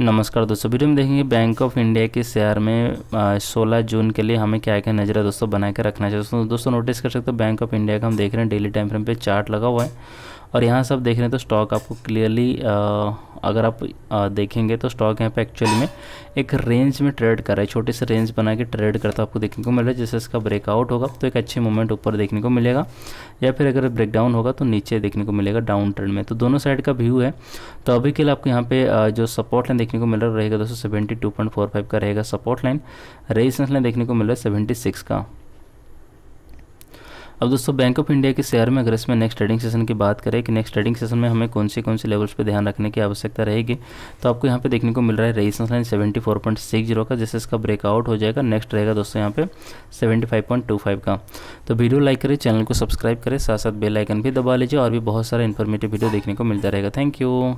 नमस्कार दोस्तों वीडियो में देखेंगे बैंक ऑफ इंडिया के शेयर में 16 जून के लिए हमें क्या क्या नजर है दोस्तों बना के रखना चाहिए दोस्तों दोस्तों नोटिस कर सकते हो बैंक ऑफ इंडिया का हम देख रहे हैं डेली टाइम फ्रेम पे चार्ट लगा हुआ है और यहाँ सब देख रहे हैं तो स्टॉक आपको क्लियरली अगर आप देखेंगे तो स्टॉक यहाँ पे एक्चुअली में एक रेंज में ट्रेड कर रहा है छोटे से रेंज बना के ट्रेड करता आपको देखने को मिल रहा है जैसे इसका ब्रेकआउट होगा तो एक अच्छे मोमेंट ऊपर देखने को मिलेगा या फिर अगर ब्रेकडाउन होगा तो नीचे देखने को मिलेगा डाउन ट्रेंड में तो दोनों साइड का व्यू है तो अभी के लिए आपको यहाँ पे जो सपोर्ट लाइन देखने को मिल रहा रहेगा दोस्तों सेवेंटी का रहेगा सपोर्ट लाइन रेजिस्टेंस लाइन देखने को मिल रहा है सेवेंटी का अब दोस्तों बैंक ऑफ इंडिया के शेयर में अगर इसमें नेक्स्ट ट्रेडिंग सेशन की बात करें कि नेक्स्ट ट्रेडिंग सेशन में हमें कौन से कौन से लेवल्स पर ध्यान रखने की आवश्यकता रहेगी तो आपको यहाँ पे देखने को मिल रहा है resistance line seventy four point six zero का जैसे इसका ब्रेकआउट हो जाएगा नेक्स्ट रहेगा दोस्तों यहाँ पे seventy five point two five का तो वीडियो लाइक करें चैनल को सब्सक्राइब करें साथ साथ बेल आइकन भी दबा लीजिए और भी बहुत सारा इन्फॉर्मेटिव वीडियो देखने को मिलता रहेगा थैंक यू